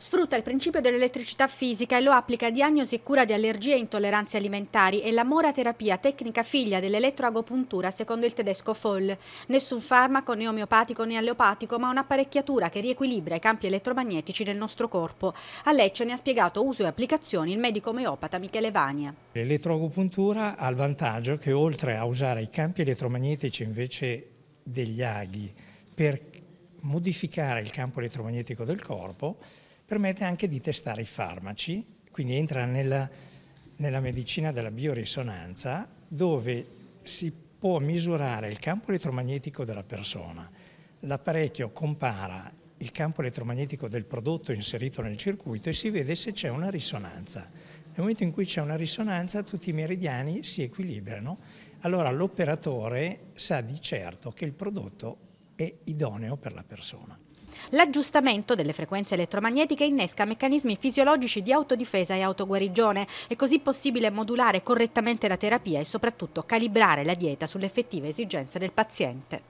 Sfrutta il principio dell'elettricità fisica e lo applica a diagnosi e cura di allergie e intolleranze alimentari e la moraterapia, tecnica figlia dell'elettroagopuntura secondo il tedesco Foll. Nessun farmaco né omeopatico né alleopatico, ma un'apparecchiatura che riequilibra i campi elettromagnetici del nostro corpo. A Lecce ne ha spiegato uso e applicazioni il medico omeopata Michele Vania. L'elettroagopuntura ha il vantaggio che oltre a usare i campi elettromagnetici invece degli aghi per modificare il campo elettromagnetico del corpo, permette anche di testare i farmaci, quindi entra nella, nella medicina della biorisonanza dove si può misurare il campo elettromagnetico della persona. L'apparecchio compara il campo elettromagnetico del prodotto inserito nel circuito e si vede se c'è una risonanza. Nel momento in cui c'è una risonanza tutti i meridiani si equilibrano, allora l'operatore sa di certo che il prodotto è idoneo per la persona. L'aggiustamento delle frequenze elettromagnetiche innesca meccanismi fisiologici di autodifesa e autoguarigione. È così possibile modulare correttamente la terapia e soprattutto calibrare la dieta sulle effettive esigenze del paziente.